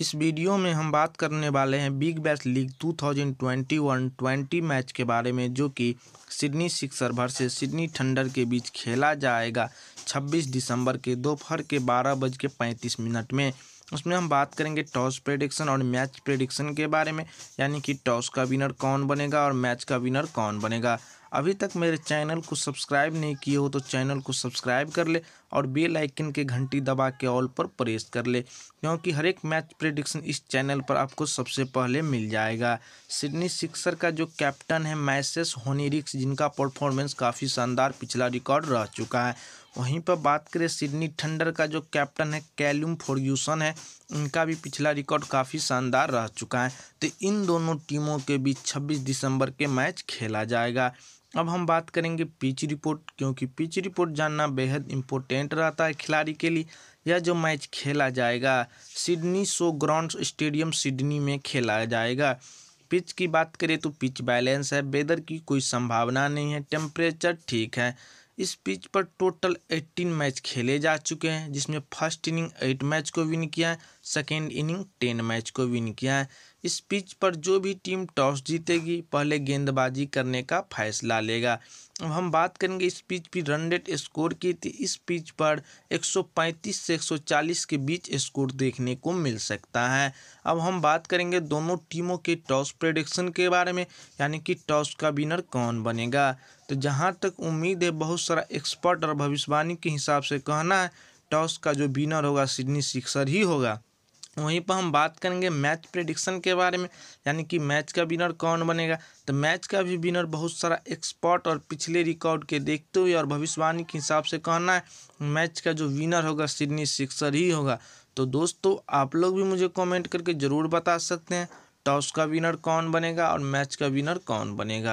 इस वीडियो में हम बात करने वाले हैं बिग बैस लीग 2021-20 मैच के बारे में जो कि सिडनी सिक्सर से सिडनी थंडर के बीच खेला जाएगा 26 दिसंबर के दोपहर के बारह बज के पैंतीस मिनट में उसमें हम बात करेंगे टॉस प्रेडिक्शन और मैच प्रेडिक्शन के बारे में यानी कि टॉस का विनर कौन बनेगा और मैच का विनर कौन बनेगा अभी तक मेरे चैनल को सब्सक्राइब नहीं किए हो तो चैनल को सब्सक्राइब कर ले और बेल आइकन के घंटी दबा के ऑल पर प्रेस कर ले क्योंकि हर एक मैच प्रिडिक्शन इस चैनल पर आपको सबसे पहले मिल जाएगा सिडनी सिक्सर का जो कैप्टन है मैसेस होनीरिक्स जिनका परफॉर्मेंस काफ़ी शानदार पिछला रिकॉर्ड रह चुका है वहीं पर बात करें सिडनी थंडर का जो कैप्टन है कैल्यूम फोर्ग्यूसन है उनका भी पिछला रिकॉर्ड काफ़ी शानदार रह चुका है तो इन दोनों टीमों के बीच 26 दिसंबर के मैच खेला जाएगा अब हम बात करेंगे पिच रिपोर्ट क्योंकि पिच रिपोर्ट जानना बेहद इम्पोर्टेंट रहता है खिलाड़ी के लिए यह जो मैच खेला जाएगा Sydney Showground stadium Sydney में खेला जाएगा पिच की बात करें तो पिच बैलेंस है वेदर की कोई संभावना नहीं है टेम्परेचर ठीक है इस पिच पर टोटल एट्टीन मैच खेले जा चुके हैं जिसमें फर्स्ट इनिंग एट मैच को विन किया है सेकेंड इनिंग टेन मैच को विन किया है इस पिच पर जो भी टीम टॉस जीतेगी पहले गेंदबाजी करने का फैसला लेगा अब हम बात करेंगे इस पिच पर रन रेट स्कोर की तो इस पिच पर 135 से 140 के बीच स्कोर देखने को मिल सकता है अब हम बात करेंगे दोनों टीमों के टॉस प्रेडिक्शन के बारे में यानी कि टॉस का विनर कौन बनेगा तो जहां तक उम्मीद है बहुत सारा एक्सपर्ट और भविष्यवाणी के हिसाब से कहना है टॉस का जो विनर होगा सिडनी सिक्सर ही होगा वहीं पर हम बात करेंगे मैच प्रिडिक्शन के बारे में यानी कि मैच का विनर कौन बनेगा तो मैच का भी विनर बहुत सारा एक्सपर्ट और पिछले रिकॉर्ड के देखते हुए और भविष्यवाणी के हिसाब से कहना है मैच का जो विनर होगा सिडनी सिक्सर ही होगा तो दोस्तों आप लोग भी मुझे कमेंट करके ज़रूर बता सकते हैं टॉस का विनर कौन बनेगा और मैच का विनर कौन बनेगा